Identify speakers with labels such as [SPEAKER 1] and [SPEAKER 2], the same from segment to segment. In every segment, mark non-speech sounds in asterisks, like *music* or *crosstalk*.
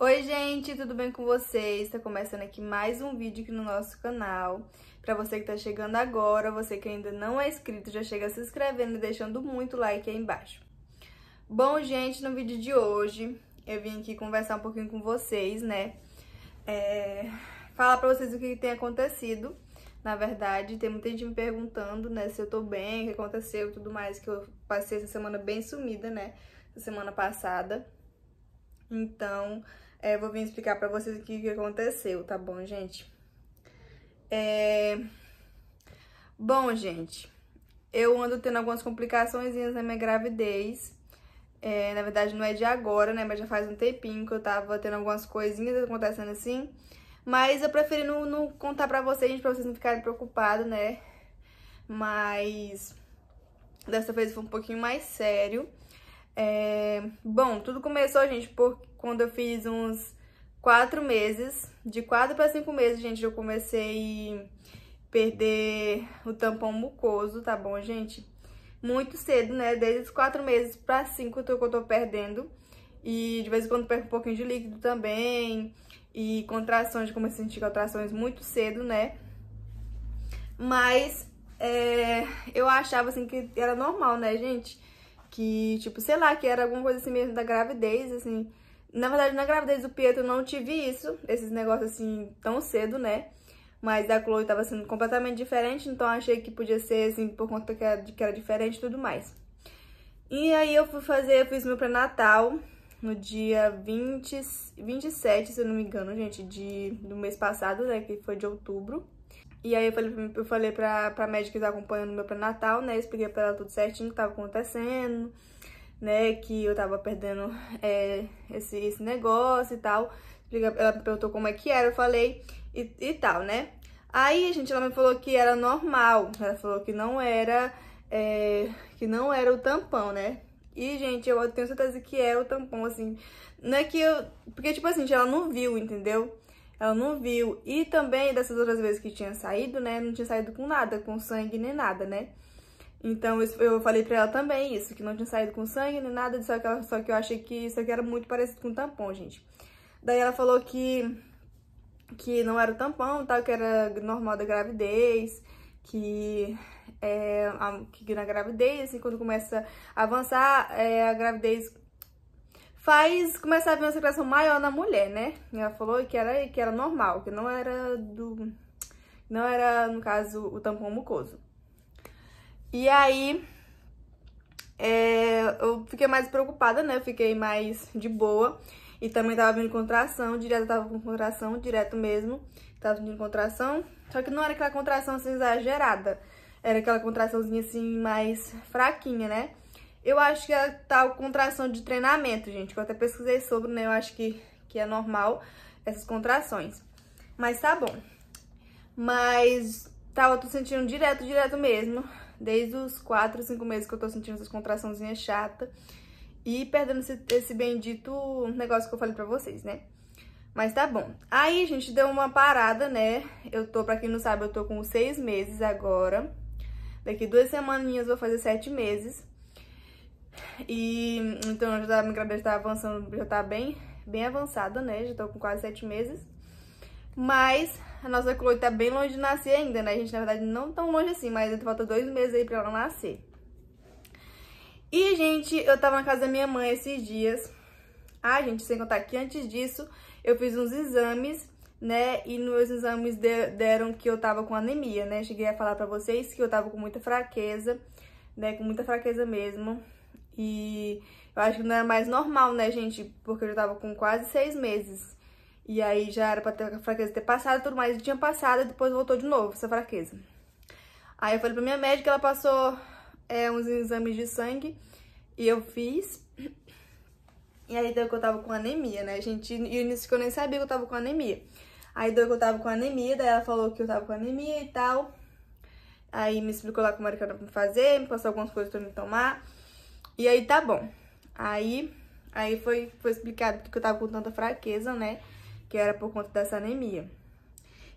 [SPEAKER 1] Oi gente, tudo bem com vocês? Tá começando aqui mais um vídeo aqui no nosso canal. Pra você que tá chegando agora, você que ainda não é inscrito, já chega se inscrevendo e deixando muito like aí embaixo. Bom gente, no vídeo de hoje eu vim aqui conversar um pouquinho com vocês, né? É... Falar pra vocês o que tem acontecido, na verdade. Tem muita gente me perguntando, né, se eu tô bem, o que aconteceu e tudo mais, que eu passei essa semana bem sumida, né? semana passada. Então, é, vou vir explicar pra vocês o que aconteceu, tá bom, gente? É... Bom, gente, eu ando tendo algumas complicações na minha gravidez. É, na verdade, não é de agora, né? Mas já faz um tempinho que eu tava tendo algumas coisinhas acontecendo assim. Mas eu preferi não, não contar pra vocês, gente, pra vocês não ficarem preocupados, né? Mas dessa vez foi um pouquinho mais sério. É... Bom, tudo começou, gente, por quando eu fiz uns quatro meses. De quatro para cinco meses, gente, eu comecei a perder o tampão mucoso, tá bom, gente? Muito cedo, né? Desde os quatro meses para cinco que eu tô perdendo. E de vez em quando perco um pouquinho de líquido também. E contrações, comecei a sentir contrações muito cedo, né? Mas é, eu achava, assim, que era normal, né, gente? que, tipo, sei lá, que era alguma coisa assim mesmo da gravidez, assim. Na verdade, na gravidez do Pietro eu não tive isso, esses negócios assim tão cedo, né? Mas da Chloe tava sendo completamente diferente, então achei que podia ser assim, por conta que era, que era diferente e tudo mais. E aí eu fui fazer, eu fiz meu pré-natal, no dia 20, 27, se eu não me engano, gente, de, do mês passado, né, que foi de outubro. E aí eu falei, eu falei pra, pra médica que tá acompanhando meu pré-natal, né, expliquei pra ela tudo certinho o que tava acontecendo, né, que eu tava perdendo é, esse, esse negócio e tal. Ela perguntou como é que era, eu falei e, e tal, né. Aí, gente, ela me falou que era normal, ela falou que não era, é, que não era o tampão, né, e, gente, eu tenho certeza que é o tampão, assim. Não é que eu... Porque, tipo assim, ela não viu, entendeu? Ela não viu. E também, dessas outras vezes que tinha saído, né? Não tinha saído com nada, com sangue nem nada, né? Então, eu falei pra ela também isso, que não tinha saído com sangue nem nada, só que, ela, só que eu achei que isso aqui era muito parecido com tampão, gente. Daí ela falou que, que não era o tampão, tal, tá? que era normal da gravidez, que é, que na gravidez, assim, quando começa a avançar, é, a gravidez faz começar a vir uma secreção maior na mulher, né? Ela falou que era, que era normal, que não era do... Não era, no caso, o tampão mucoso. E aí, é, eu fiquei mais preocupada, né? Eu fiquei mais de boa. E também tava vindo contração, direto tava com contração, direto mesmo. Tava vindo contração. Só que não era aquela contração assim exagerada. Era aquela contraçãozinha assim mais fraquinha, né? Eu acho que é tal contração de treinamento, gente, que eu até pesquisei sobre, né? Eu acho que, que é normal essas contrações. Mas tá bom. Mas tava tô sentindo direto, direto mesmo. Desde os 4, 5 meses que eu tô sentindo essas contraçãozinhas chatas. E perdendo esse, esse bendito negócio que eu falei pra vocês, né? Mas tá bom. Aí, gente, deu uma parada, né? Eu tô, pra quem não sabe, eu tô com seis meses agora. Daqui duas semaninhas vou fazer sete meses. E então já minha gravidez tá avançando, já tá bem, bem avançada, né? Já tô com quase sete meses. Mas a nossa Chloe tá bem longe de nascer ainda, né? A gente, na verdade, não tão longe assim, mas ainda falta dois meses aí pra ela nascer. E, gente, eu tava na casa da minha mãe esses dias. Ah, gente, sem contar que antes disso eu fiz uns exames né? E nos exames deram que eu tava com anemia, né? Cheguei a falar pra vocês que eu tava com muita fraqueza, né? Com muita fraqueza mesmo. E eu acho que não era mais normal, né, gente? Porque eu já tava com quase seis meses. E aí já era pra ter a fraqueza ter passado e tudo mais. Tinha passado e depois voltou de novo essa fraqueza. Aí eu falei pra minha médica, ela passou é, uns exames de sangue e eu fiz. E aí deu que eu tava com anemia, né, gente? E nisso que eu nem sabia que eu tava com anemia. Aí deu que eu tava com anemia, daí ela falou que eu tava com anemia e tal. Aí me explicou lá como era que era pra me fazer, me passou algumas coisas pra me tomar. E aí tá bom. Aí, aí foi, foi explicado porque eu tava com tanta fraqueza, né? Que era por conta dessa anemia.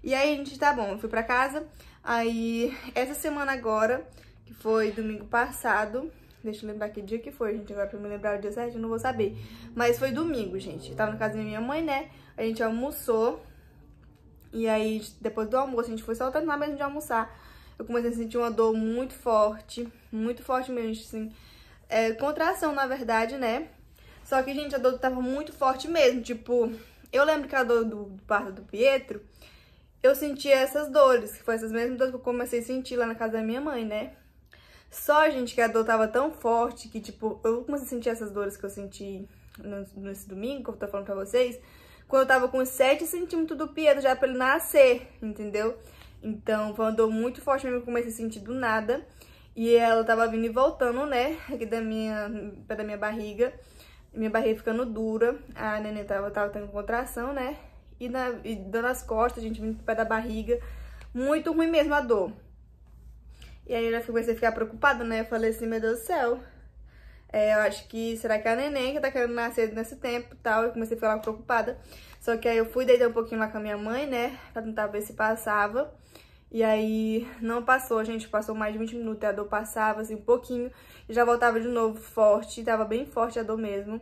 [SPEAKER 1] E aí, a gente, tá bom, eu fui pra casa. Aí, essa semana agora, que foi domingo passado, Deixa eu lembrar que dia que foi, gente. Agora pra me lembrar o dia certo, eu não vou saber. Mas foi domingo, gente. Eu tava na casa da minha mãe, né? A gente almoçou. E aí, depois do almoço, a gente foi só terminar mesmo de almoçar. Eu comecei a sentir uma dor muito forte, muito forte mesmo, assim. É, contração, na verdade, né? Só que, gente, a dor tava muito forte mesmo. Tipo, eu lembro que a dor do parto do Pietro, eu sentia essas dores, que foi essas mesmas dores que eu comecei a sentir lá na casa da minha mãe, né? Só, gente, que a dor tava tão forte que, tipo, eu comecei a sentir essas dores que eu senti nesse domingo, que eu tô falando pra vocês quando eu tava com 7 centímetros do Pietro já pra ele nascer, entendeu? Então, andou muito forte mesmo, comecei a sentir do nada. E ela tava vindo e voltando, né, aqui da minha, da minha barriga. Minha barriga ficando dura, a neném tava, tava tendo contração, né, e, na, e dando as costas, a gente vindo pro pé da barriga. Muito ruim mesmo a dor. E aí eu já comecei a ficar preocupada, né? Eu falei assim, meu Deus do céu, é, eu acho que será que é a neném que tá querendo nascer nesse tempo e tal. Eu comecei a ficar preocupada. Só que aí eu fui deitar um pouquinho lá com a minha mãe, né? Pra tentar ver se passava. E aí não passou, gente. Passou mais de 20 minutos e a dor passava, assim, um pouquinho. E já voltava de novo forte. Tava bem forte a dor mesmo.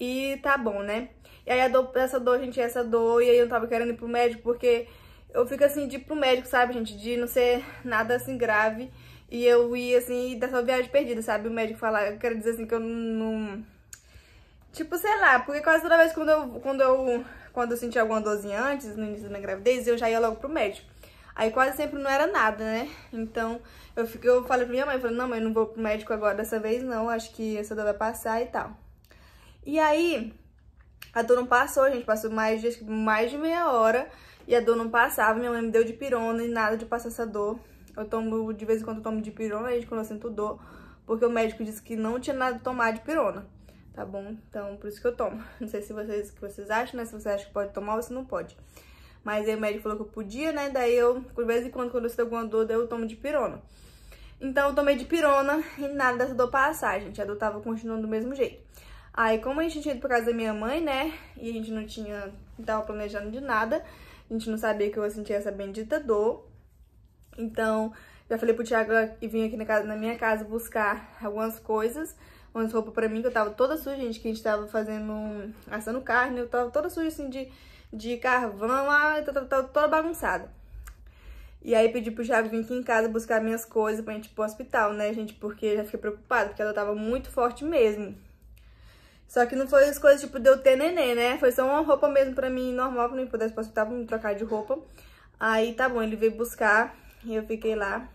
[SPEAKER 1] E tá bom, né? E aí a dor, essa dor, gente, essa dor. E aí eu tava querendo ir pro médico porque eu fico assim de ir pro médico, sabe, gente? De não ser nada assim grave. E eu ir assim, dessa viagem perdida, sabe? O médico falar, eu quero dizer assim que eu não. Tipo, sei lá, porque quase toda vez quando eu, quando eu, quando eu senti alguma dozinha antes, no início da minha gravidez, eu já ia logo pro médico. Aí quase sempre não era nada, né? Então eu, fico, eu falei pra minha mãe, falei, não, mãe, não vou pro médico agora dessa vez, não, acho que essa dor vai passar e tal. E aí, a dor não passou, gente, passou mais de, mais de meia hora e a dor não passava. Minha mãe me deu de pirona e nada de passar essa dor. Eu tomo, de vez em quando, eu tomo de pirona aí quando eu sinto dor, porque o médico disse que não tinha nada de tomar de pirona, tá bom? Então, por isso que eu tomo. *laughs* Não sei se vocês, que vocês acham, né? Se vocês acham que pode tomar ou se não pode. Mas aí o médico falou que eu podia, né? Daí eu, de vez em quando, quando eu sinto alguma dor, eu tomo de pirona. Então eu tomei de pirona e nada dessa dor passar, gente. A dor tava continuando do mesmo jeito. Aí, como a gente tinha ido pra casa da minha mãe, né? E a gente não tinha, não tava planejando de nada, a gente não sabia que eu ia sentir essa bendita dor. Então, já falei pro Thiago e vim aqui na, casa, na, minha casa buscar algumas coisas, umas roupas pra mim, que eu tava toda suja, gente, que a gente tava fazendo, assando carne, eu tava toda suja, assim, de, de carvão, lá, tava, tava toda bagunçada. E aí pedi pro Thiago vir aqui em casa buscar minhas coisas pra gente ir pro hospital, né, gente, porque já fiquei preocupada, porque ela tava muito forte mesmo. Só que não foi as coisas, tipo, de eu ter neném, né? Foi só uma roupa mesmo pra mim, normal, pra mim poder pro passar pra me trocar de roupa. Aí, tá bom, ele veio buscar e eu fiquei lá.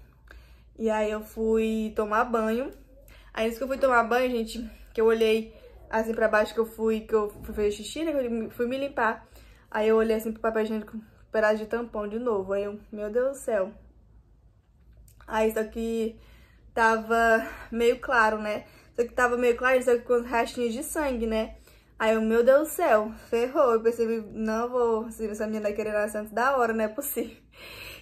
[SPEAKER 1] E aí eu fui tomar banho. Aí, antes que eu fui tomar banho, gente, que eu olhei assim pra baixo, que eu fui, que eu fui fazer xixi, né? Eu fui me limpar. Aí eu olhei assim pro papel higiênico, com pedaço de tampão de novo. Aí eu, meu Deus do céu. Aí, só que tava meio claro, né? Só que tava meio claro, só que com rastinhas de sangue, né? Aí eu, meu Deus do céu, ferrou. Eu percebi, não vou, se essa menina vai querer nascer antes da hora, não é possível. *laughs*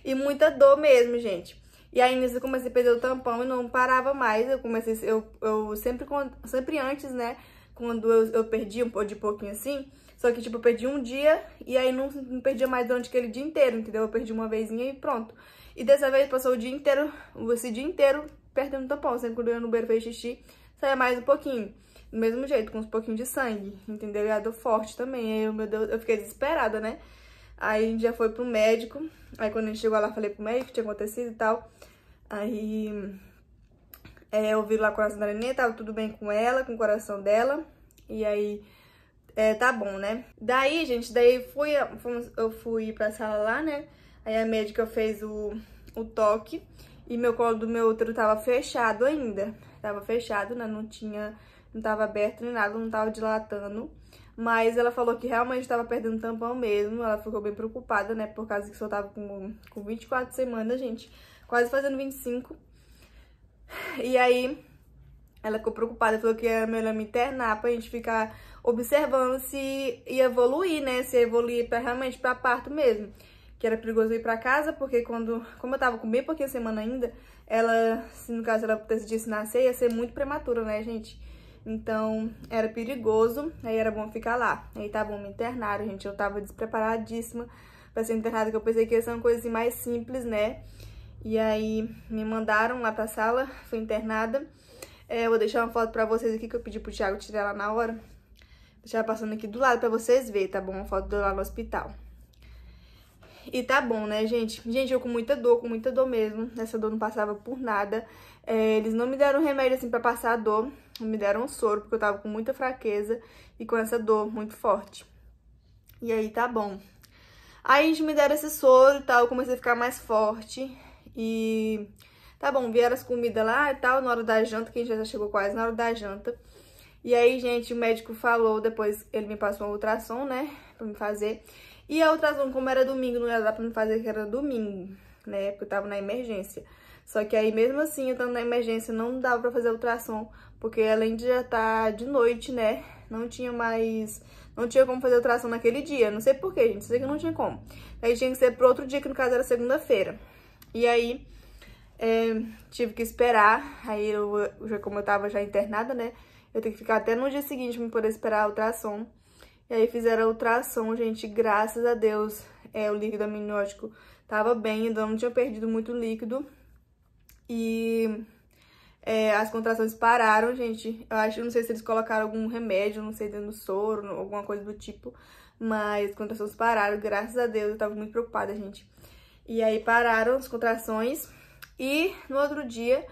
[SPEAKER 1] E muita dor mesmo, gente. E aí nisso eu comecei a perder o tampão e não parava mais. Eu comecei, eu, eu sempre, sempre antes, né? Quando eu, eu perdi um pouco de pouquinho assim, só que, tipo, eu perdi um dia e aí não, não perdia mais durante aquele dia inteiro, entendeu? Eu perdi uma vezinha e pronto. E dessa vez passou o dia inteiro, esse dia inteiro, perdendo tão pouco. Sempre né? quando eu ia no banheiro fez xixi, saia mais um pouquinho. Do mesmo jeito, com uns pouquinhos de sangue, entendeu? E a dor forte também. Aí, meu Deus, eu fiquei desesperada, né? Aí a gente já foi pro médico. Aí quando a gente chegou lá, falei pro médico o que tinha acontecido e tal. Aí é, eu vi lá com a Sandra tava tudo bem com ela, com o coração dela. E aí é, tá bom, né? Daí, gente, daí fui, fomos, eu fui pra sala lá, né? Aí a médica fez o, o toque e meu colo do meu útero tava fechado ainda. Tava fechado, né? Não tinha, não tava aberto nem nada, não tava dilatando. Mas ela falou que realmente estava perdendo tampão mesmo. Ela ficou bem preocupada, né? Por causa que só tava com, com 24 semanas, gente. Quase fazendo 25. E aí, ela ficou preocupada, falou que ia é melhor me internar pra gente ficar observando se ia evoluir, né? Se ia evoluir pra, realmente pra parto mesmo que era perigoso ir para casa, porque quando, como eu tava com bem pouquinha semana ainda, ela, se no caso ela decidisse nascer, ia ser muito prematura, né, gente? Então, era perigoso, aí era bom ficar lá. Aí tá bom, me internaram, gente, eu tava despreparadíssima pra ser internada, que eu pensei que ia ser uma coisa assim, mais simples, né? E aí, me mandaram lá pra sala, fui internada. É, eu vou deixar uma foto pra vocês aqui, que eu pedi pro Thiago tirar lá na hora. vou Deixar passando aqui do lado pra vocês verem, tá bom? Uma foto do lá no hospital. E tá bom, né, gente? Gente, eu com muita dor, com muita dor mesmo. Essa dor não passava por nada. É, eles não me deram remédio, assim, pra passar a dor. Me deram um soro, porque eu tava com muita fraqueza e com essa dor muito forte. E aí, tá bom. Aí eles me deram esse soro e tal, eu comecei a ficar mais forte. E tá bom, vieram as comidas lá e tal, na hora da janta, que a gente já chegou quase na hora da janta. E aí, gente, o médico falou, depois ele me passou um ultrassom, né, pra me fazer. E a ultrassom, como era domingo, não ia dar pra me fazer, que era domingo, né? Porque eu tava na emergência. Só que aí, mesmo assim, eu estando na emergência, não dava pra fazer ultrassom, porque além de já estar tá de noite, né? Não tinha mais... Não tinha como fazer ultrassom naquele dia. Não sei porquê, gente. Sei que não tinha como. Aí tinha que ser pro outro dia, que no caso era segunda-feira. E aí, é, tive que esperar. Aí, eu, como eu tava já internada, né? Eu tenho que ficar até no dia seguinte pra poder esperar a ultrassom. E aí fizeram a ultrassom, gente, graças a Deus, é, o líquido amniótico tava bem, ainda então não tinha perdido muito líquido. E é, as contrações pararam, gente. Eu acho, não sei se eles colocaram algum remédio, não sei, dentro do soro, alguma coisa do tipo. Mas as contrações pararam, graças a Deus, eu tava muito preocupada, gente. E aí pararam as contrações. E no outro dia,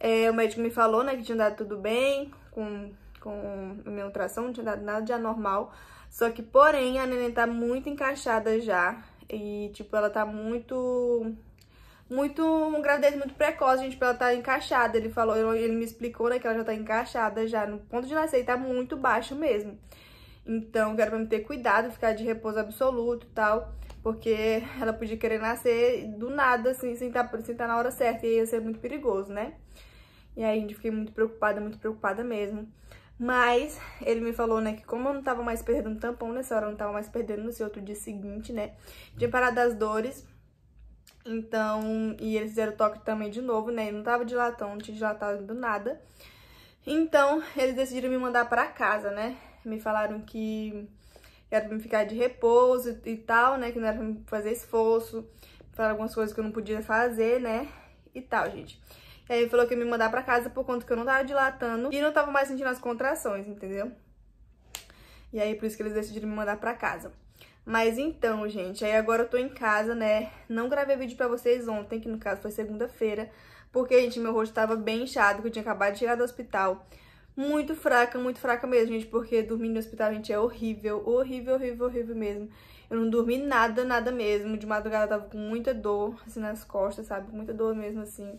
[SPEAKER 1] é, o médico me falou, né, que tinha dado tudo bem, com com a minha ultrassom, não tinha dado nada de anormal. Só que, porém, a neném tá muito encaixada já. E, tipo, ela tá muito... Muito... Um gravidez muito precoce, gente, pra ela tá encaixada. Ele falou, ele me explicou, né, que ela já tá encaixada já. No ponto de nascer, tá muito baixo mesmo. Então, quero pra me ter cuidado, ficar de repouso absoluto e tal. Porque ela podia querer nascer do nada, assim, sem estar tá, sem tá na hora certa. E ia ser muito perigoso, né? E aí, fiquei muito preocupada, muito preocupada mesmo. Mas ele me falou, né, que como eu não tava mais perdendo tampão nessa né, hora, eu não tava mais perdendo no seu outro dia seguinte, né? Tinha parado as dores. Então, e eles fizeram toque também de novo, né? e não tava dilatando, não tinha dilatado nada. Então, eles decidiram me mandar pra casa, né? Me falaram que era pra me ficar de repouso e tal, né? Que não era pra me fazer esforço. Falaram algumas coisas que eu não podia fazer, né? E tal, gente. E aí falou que ia me mandar pra casa por conta que eu não tava dilatando e não tava mais sentindo as contrações, entendeu? E aí por isso que eles decidiram me mandar pra casa. Mas então, gente, aí agora eu tô em casa, né? Não gravei vídeo pra vocês ontem, que no caso foi segunda-feira, porque, gente, meu rosto tava bem inchado, que eu tinha acabado de chegar do hospital. Muito fraca, muito fraca mesmo, gente, porque dormir no hospital, gente, é horrível, horrível, horrível, horrível mesmo. Eu não dormi nada, nada mesmo. De madrugada eu tava com muita dor, assim, nas costas, sabe? Muita dor mesmo, assim.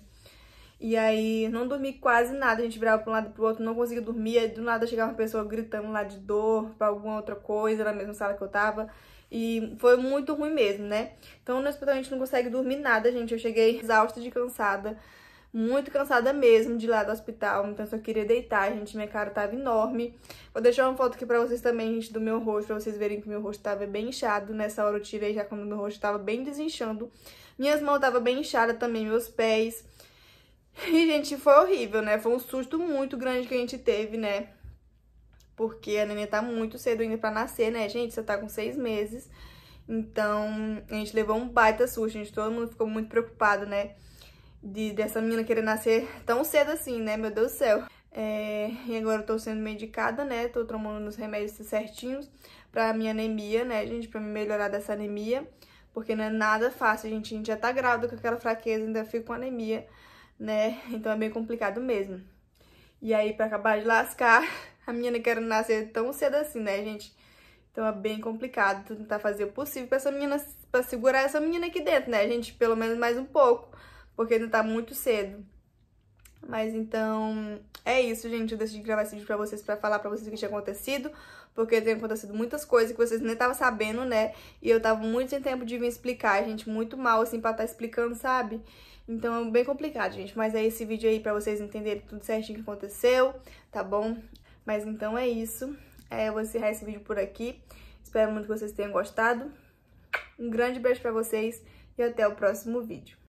[SPEAKER 1] E aí não dormi quase nada, a gente virava pra um lado pro outro, não conseguia dormir, aí do nada chegava uma pessoa gritando lá de dor pra alguma outra coisa, na mesma sala que eu tava. E foi muito ruim mesmo, né? Então no hospital a gente não consegue dormir nada, gente. Eu cheguei exausta de cansada, muito cansada mesmo de lá do hospital. Então eu só queria deitar, gente. Minha cara tava enorme. Vou deixar uma foto aqui pra vocês também, gente, do meu rosto, pra vocês verem que meu rosto tava bem inchado. Nessa hora eu tirei já quando meu rosto tava bem desinchando. Minhas mãos tava bem inchada também, meus pés. E, gente, foi horrível, né? Foi um susto muito grande que a gente teve, né? Porque a neném tá muito cedo ainda pra nascer, né, gente? Você tá com seis meses. Então, a gente levou um baita susto, gente. Todo mundo ficou muito preocupado, né? De, dessa menina querer nascer tão cedo assim, né? Meu Deus do céu. É, e agora eu tô sendo medicada, né? Tô tomando os remédios certinhos pra minha anemia, né, gente? Pra me melhorar dessa anemia. Porque não é nada fácil, gente. A gente já tá grávida com aquela fraqueza, ainda fica com anemia né? Então é meio complicado mesmo. E aí, pra acabar de lascar, *laughs* a menina querendo nascer tão cedo assim, né, gente? Então é bem complicado tentar fazer o possível pra essa menina, pra segurar essa menina aqui dentro, né, gente? Pelo menos mais um pouco, porque ainda tá muito cedo. Mas então, é isso, gente. Eu decidi gravar esse vídeo pra vocês, pra falar pra vocês o que tinha acontecido. Porque tem acontecido muitas coisas que vocês nem estavam sabendo, né? E eu tava muito sem tempo de vir explicar, gente. Muito mal, assim, pra estar tá explicando, sabe? Então é bem complicado, gente. Mas é esse vídeo aí pra vocês entenderem tudo certinho que aconteceu, tá bom? Mas então é isso. É, eu vou encerrar esse vídeo por aqui. Espero muito que vocês tenham gostado. Um grande beijo pra vocês e até o próximo vídeo.